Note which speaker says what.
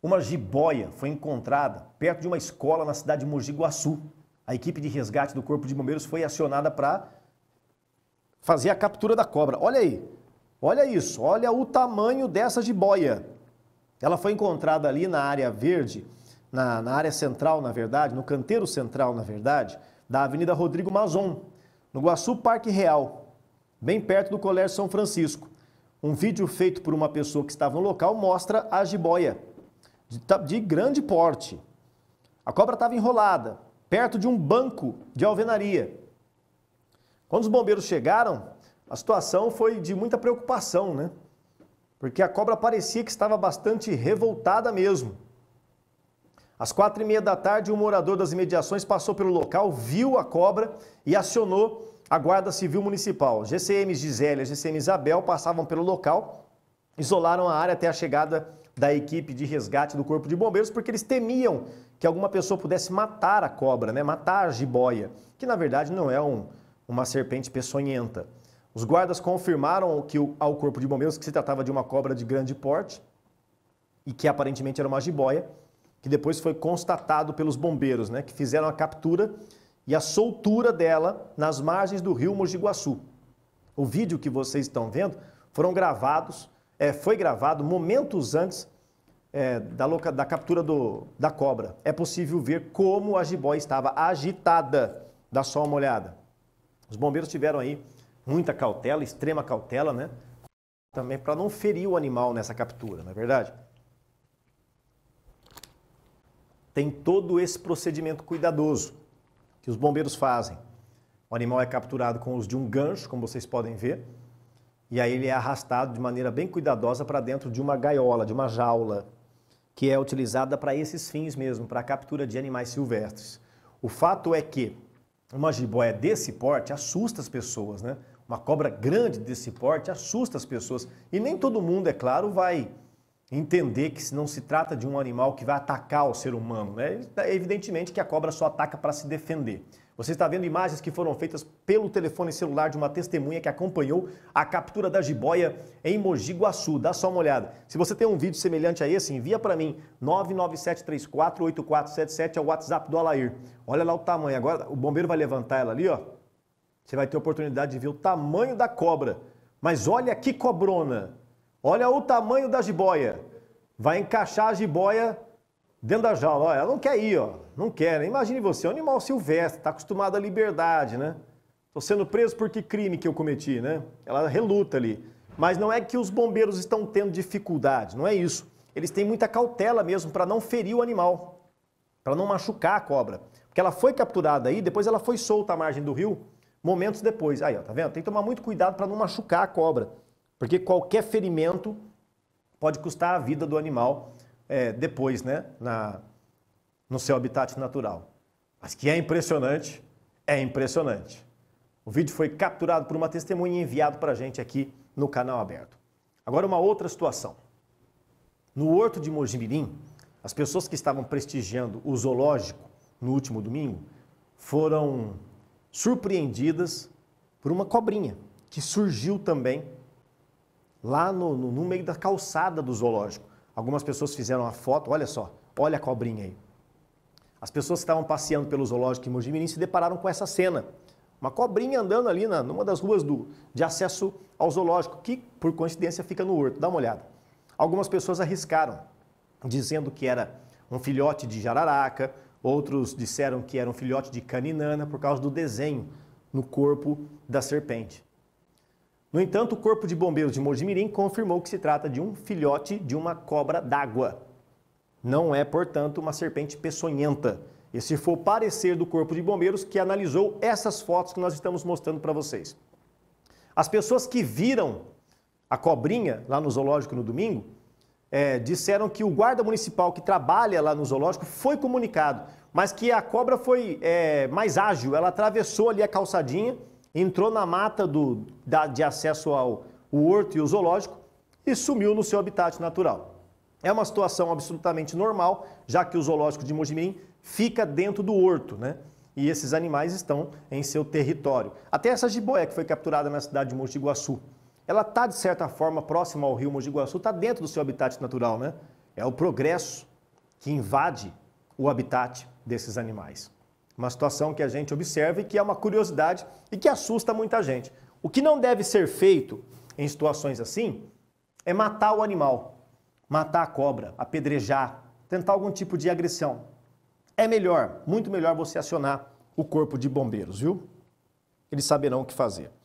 Speaker 1: Uma jiboia foi encontrada perto de uma escola na cidade de Mogi Guaçu. A equipe de resgate do Corpo de Bombeiros foi acionada para fazer a captura da cobra. Olha aí, olha isso, olha o tamanho dessa jiboia. Ela foi encontrada ali na área verde, na, na área central, na verdade, no canteiro central, na verdade, da Avenida Rodrigo Mazon, no Guaçu Parque Real, bem perto do Colégio São Francisco. Um vídeo feito por uma pessoa que estava no local mostra a jiboia de, de grande porte. A cobra estava enrolada, perto de um banco de alvenaria. Quando os bombeiros chegaram, a situação foi de muita preocupação, né? Porque a cobra parecia que estava bastante revoltada mesmo. Às quatro e meia da tarde, um morador das imediações passou pelo local, viu a cobra e acionou a Guarda Civil Municipal. GCM Gisélia e GCM Isabel passavam pelo local, isolaram a área até a chegada da equipe de resgate do Corpo de Bombeiros, porque eles temiam que alguma pessoa pudesse matar a cobra, né? matar a jiboia, que na verdade não é um, uma serpente peçonhenta. Os guardas confirmaram que ao Corpo de Bombeiros que se tratava de uma cobra de grande porte e que aparentemente era uma jiboia, que depois foi constatado pelos bombeiros, né? que fizeram a captura e a soltura dela nas margens do rio Mojiguaçu. O vídeo que vocês estão vendo foram gravados, é, foi gravado momentos antes é, da, loca, da, captura do, da cobra, é possível ver como a jiboia estava agitada. Dá só uma olhada. Os bombeiros tiveram aí muita cautela, extrema cautela, né? Também para não ferir o animal nessa captura, não é verdade? Tem todo esse procedimento cuidadoso que os bombeiros fazem. O animal é capturado com os de um gancho, como vocês podem ver, e aí ele é arrastado de maneira bem cuidadosa para dentro de uma gaiola, de uma jaula, que é utilizada para esses fins mesmo, para a captura de animais silvestres. O fato é que uma jiboia desse porte assusta as pessoas, né? Uma cobra grande desse porte assusta as pessoas. E nem todo mundo, é claro, vai entender que não se trata de um animal que vai atacar o ser humano. Né? Evidentemente que a cobra só ataca para se defender. Você está vendo imagens que foram feitas pelo telefone celular de uma testemunha que acompanhou a captura da jiboia em Mogi Guaçu. Dá só uma olhada. Se você tem um vídeo semelhante a esse, envia para mim 997348477 é o WhatsApp do Alair. Olha lá o tamanho. Agora o bombeiro vai levantar ela ali, ó. Você vai ter a oportunidade de ver o tamanho da cobra. Mas olha que cobrona. Olha o tamanho da jiboia. Vai encaixar a jiboia dentro da jaula. ela não quer ir, ó. Não quer, né? Imagine você, é um animal silvestre, está acostumado à liberdade, né? Estou sendo preso por que crime que eu cometi, né? Ela reluta ali. Mas não é que os bombeiros estão tendo dificuldade, não é isso. Eles têm muita cautela mesmo para não ferir o animal, para não machucar a cobra. Porque ela foi capturada aí, depois ela foi solta à margem do rio, momentos depois. Aí, ó, tá vendo? Tem que tomar muito cuidado para não machucar a cobra, porque qualquer ferimento pode custar a vida do animal é, depois, né? Na, no seu habitat natural. Mas que é impressionante, é impressionante. O vídeo foi capturado por uma testemunha e enviado para a gente aqui no canal aberto. Agora uma outra situação. No Horto de Mojimirim, as pessoas que estavam prestigiando o zoológico no último domingo foram surpreendidas por uma cobrinha que surgiu também lá no, no, no meio da calçada do zoológico. Algumas pessoas fizeram a foto, olha só, olha a cobrinha aí. As pessoas que estavam passeando pelo zoológico em Mogi Mirim se depararam com essa cena. Uma cobrinha andando ali na, numa das ruas do, de acesso ao zoológico, que por coincidência fica no horto. Dá uma olhada. Algumas pessoas arriscaram, dizendo que era um filhote de jararaca, outros disseram que era um filhote de caninana por causa do desenho no corpo da serpente. No entanto, o Corpo de Bombeiros de Mojimirim confirmou que se trata de um filhote de uma cobra d'água. Não é, portanto, uma serpente peçonhenta. Esse foi o parecer do Corpo de Bombeiros que analisou essas fotos que nós estamos mostrando para vocês. As pessoas que viram a cobrinha lá no zoológico no domingo é, disseram que o guarda municipal que trabalha lá no zoológico foi comunicado, mas que a cobra foi é, mais ágil, ela atravessou ali a calçadinha, entrou na mata do, da, de acesso ao horto e o zoológico e sumiu no seu habitat natural. É uma situação absolutamente normal, já que o zoológico de Mojimirim fica dentro do horto, né? E esses animais estão em seu território. Até essa jiboia que foi capturada na cidade de Mogi Guaçu, ela está, de certa forma, próxima ao rio Mogi Guaçu, está dentro do seu habitat natural, né? É o progresso que invade o habitat desses animais. Uma situação que a gente observa e que é uma curiosidade e que assusta muita gente. O que não deve ser feito em situações assim é matar o animal matar a cobra, apedrejar, tentar algum tipo de agressão. É melhor, muito melhor você acionar o corpo de bombeiros, viu? Eles saberão o que fazer.